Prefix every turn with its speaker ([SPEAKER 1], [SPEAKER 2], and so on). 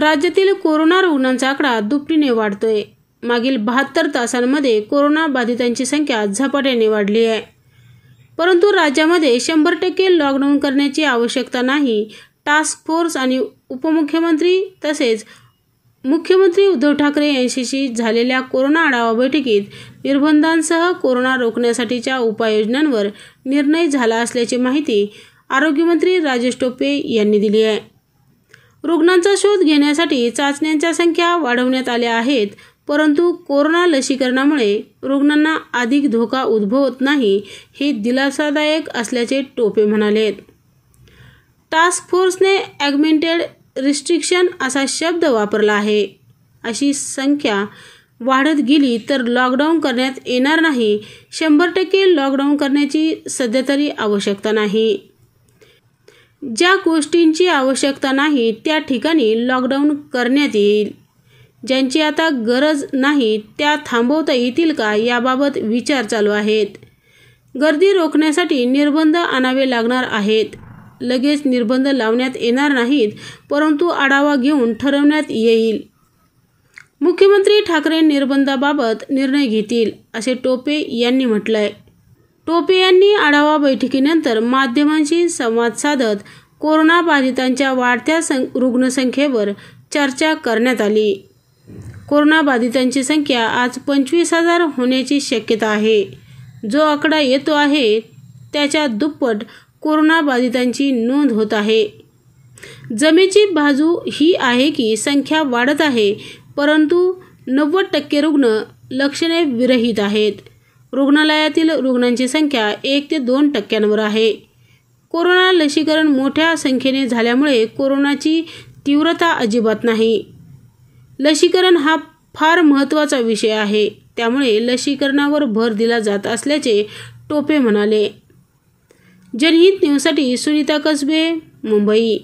[SPEAKER 1] राज्यातील कोरोना रुग्णांचा आकडा दुपटीने वाढतोय मागील बहात्तर तासांमध्ये कोरोना बाधितांची संख्या झपाट्याने वाढली आहे परंतु राज्यामध्ये शंभर टक्के लॉकडाऊन करण्याची आवश्यकता नाही टास्क फोर्स आणि उपमुख्यमंत्री तसेच मुख्यमंत्री उद्धव ठाकरे यांच्याशी झालेल्या कोरोना आढावा बैठकीत निर्बंधांसह कोरोना रोखण्यासाठीच्या उपाययोजनांवर निर्णय झाला असल्याची माहिती आरोग्यमंत्री राजेश टोपे यांनी दिली आहे रुग्णांचा शोध घेण्यासाठी चाचण्यांच्या संख्या वाढवण्यात आल्या आहेत परंतु कोरोना लसीकरणामुळे रुग्णांना अधिक धोका उद्भवत नाही हे दिलासादायक असल्याचे टोपे म्हणाले टास्क फोर्सने ॲग्मेंटेड रिस्ट्रिक्शन असा शब्द वापरला आहे अशी संख्या वाढत गेली तर लॉकडाऊन करण्यात येणार नाही शंभर टक्के लॉकडाऊन करण्याची सध्यातरी आवश्यकता नाही ज्या गोष्टींची आवश्यकता नाही त्या ठिकाणी लॉकडाऊन करण्यात येईल ज्यांची आता गरज नाही त्या थांबवता येतील का याबाबत विचार चालू आहेत गर्दी रोखण्यासाठी निर्बंध आणावे लागणार आहेत लगेच निर्बंध लावण्यात येणार नाहीत परंतु आढावा घेऊन ठरवण्यात येईल मुख्यमंत्री ठाकरे निर्बंधाबाबत निर्णय घेतील असे टोपे यांनी म्हटलं आहे टोपे यांनी आढावा बैठकीनंतर माध्यमांशी संवाद साधत कोरोनाबाधितांच्या वाढत्या सं रुग्णसंख्येवर चर्चा करण्यात आली कोरोनाबाधितांची संख्या आज पंचवीस हजार होण्याची शक्यता आहे जो आकडा येतो आहे त्याच्या दुप्पट कोरोनाबाधितांची नोंद होत आहे जमेची बाजू ही आहे की संख्या वाढत आहे परंतु नव्वद टक्के रुग्ण लक्षणे विरहित आहेत रुग्णालयातील रुग्णांची संख्या एक ते दोन टक्क्यांवर आहे कोरोना लसीकरण मोठ्या संख्येने झाल्यामुळे कोरोनाची तीव्रता अजिबात नाही लसीकरण हा फार महत्त्वाचा विषय आहे त्यामुळे लसीकरणावर भर दिला जात असल्याचे टोपे म्हणाले जनहित न्यूजसाठी सुनीता कसबे मुंबई